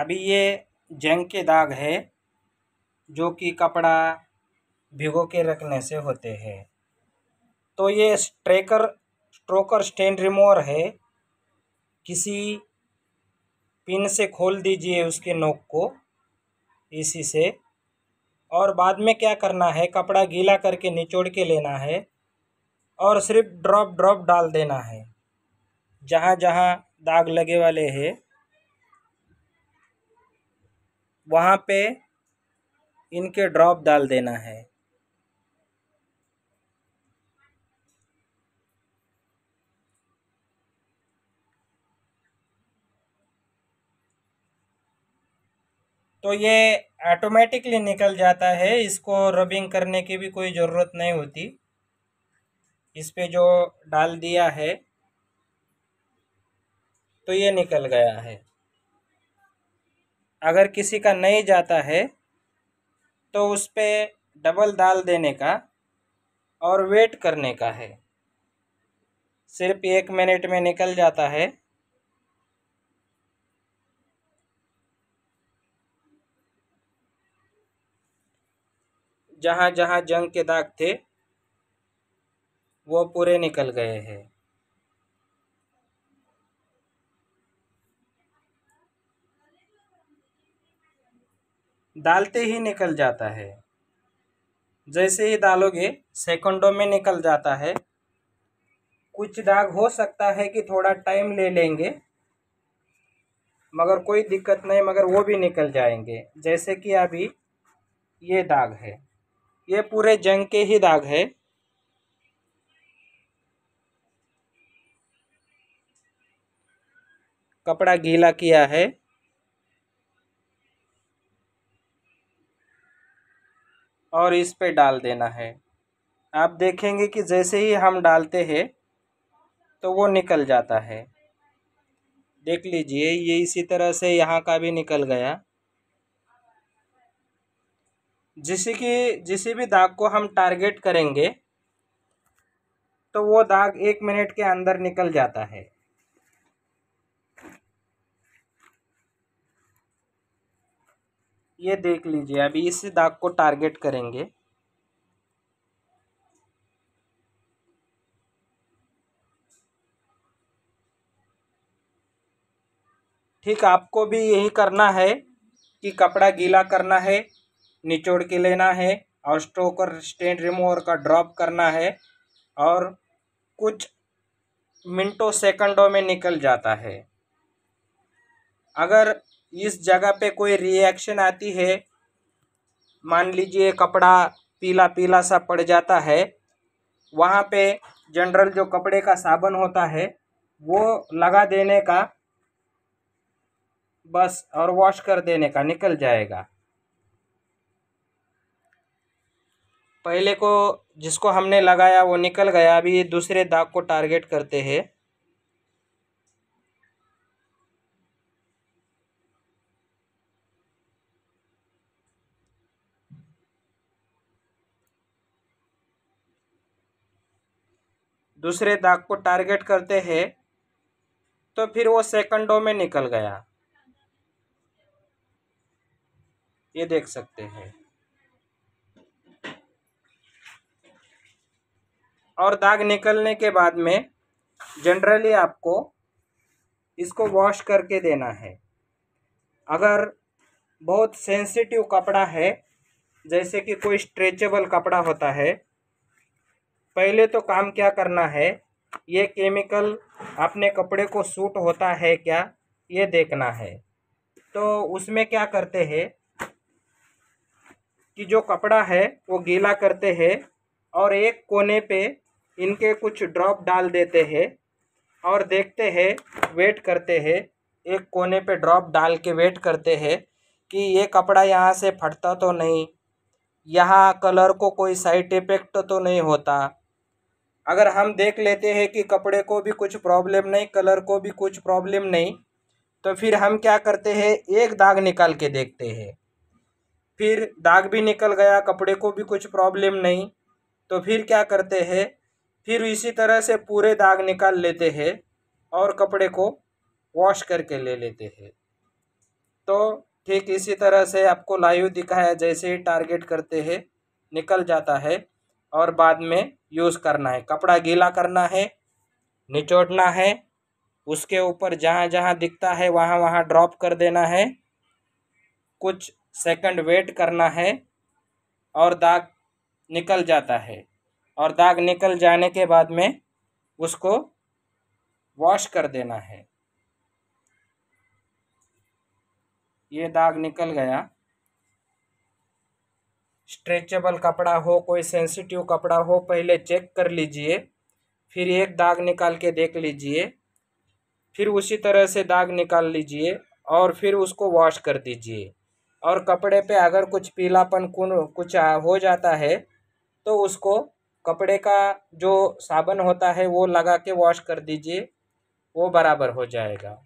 अभी ये जंग के दाग है जो कि कपड़ा भिगो के रखने से होते हैं तो ये स्ट्रेकर स्ट्रोकर स्टेन रिमूवर है किसी पिन से खोल दीजिए उसके नोक को इसी से और बाद में क्या करना है कपड़ा गीला करके निचोड़ के लेना है और सिर्फ ड्रॉप ड्रॉप डाल देना है जहाँ जहाँ दाग लगे वाले हैं वहाँ पे इनके ड्रॉप डाल देना है तो ये ऑटोमेटिकली निकल जाता है इसको रबिंग करने की भी कोई ज़रूरत नहीं होती इस पर जो डाल दिया है तो ये निकल गया है अगर किसी का नहीं जाता है तो उस पर डबल दाल देने का और वेट करने का है सिर्फ एक मिनट में निकल जाता है जहाँ जहाँ जंग के दाग थे वो पूरे निकल गए हैं डालते ही निकल जाता है जैसे ही डालोगे सेकंडों में निकल जाता है कुछ दाग हो सकता है कि थोड़ा टाइम ले लेंगे मगर कोई दिक्कत नहीं मगर वो भी निकल जाएंगे जैसे कि अभी ये दाग है ये पूरे जंग के ही दाग है कपड़ा गीला किया है और इस पे डाल देना है आप देखेंगे कि जैसे ही हम डालते हैं तो वो निकल जाता है देख लीजिए ये इसी तरह से यहाँ का भी निकल गया जिसे कि जिस भी दाग को हम टारगेट करेंगे तो वो दाग एक मिनट के अंदर निकल जाता है ये देख लीजिए अभी इस दाग को टारगेट करेंगे ठीक आपको भी यही करना है कि कपड़ा गीला करना है निचोड़ के लेना है और स्टोकर और स्टेंड रिमूवर का ड्रॉप करना है और कुछ मिनटों सेकंडों में निकल जाता है अगर इस जगह पे कोई रिएक्शन आती है मान लीजिए कपड़ा पीला पीला सा पड़ जाता है वहाँ पे जनरल जो कपड़े का साबुन होता है वो लगा देने का बस और वॉश कर देने का निकल जाएगा पहले को जिसको हमने लगाया वो निकल गया अभी दूसरे दाग को टारगेट करते हैं दूसरे दाग को टारगेट करते हैं तो फिर वो सेकंडों में निकल गया ये देख सकते हैं और दाग निकलने के बाद में जनरली आपको इसको वॉश करके देना है अगर बहुत सेंसिटिव कपड़ा है जैसे कि कोई स्ट्रेचेबल कपड़ा होता है पहले तो काम क्या करना है ये केमिकल अपने कपड़े को सूट होता है क्या ये देखना है तो उसमें क्या करते हैं कि जो कपड़ा है वो गीला करते हैं और एक कोने पे इनके कुछ ड्रॉप डाल देते हैं और देखते हैं वेट करते हैं एक कोने पे ड्रॉप डाल के वेट करते हैं कि ये कपड़ा यहाँ से फटता तो नहीं यहाँ कलर को कोई साइड इफ़ेक्ट तो नहीं होता अगर हम देख लेते हैं कि कपड़े को भी कुछ प्रॉब्लम नहीं कलर को भी कुछ प्रॉब्लम नहीं तो फिर हम क्या करते हैं एक दाग निकाल के देखते हैं फिर दाग भी निकल गया कपड़े को भी कुछ प्रॉब्लम नहीं तो फिर क्या करते हैं फिर इसी तरह से पूरे दाग निकाल लेते हैं और कपड़े को वॉश करके ले लेते हैं तो ठीक इसी तरह से आपको लाइव दिखाया जैसे ही टारगेट करते हैं निकल जाता है और बाद में यूज़ करना है कपड़ा गीला करना है निचोड़ना है उसके ऊपर जहाँ जहाँ दिखता है वहाँ वहाँ ड्रॉप कर देना है कुछ सेकंड वेट करना है और दाग निकल जाता है और दाग निकल जाने के बाद में उसको वॉश कर देना है ये दाग निकल गया स्ट्रेचेबल कपड़ा हो कोई सेंसिटिव कपड़ा हो पहले चेक कर लीजिए फिर एक दाग निकाल के देख लीजिए फिर उसी तरह से दाग निकाल लीजिए और फिर उसको वॉश कर दीजिए और कपड़े पे अगर कुछ पीलापन कुछ हो जाता है तो उसको कपड़े का जो साबन होता है वो लगा के वॉश कर दीजिए वो बराबर हो जाएगा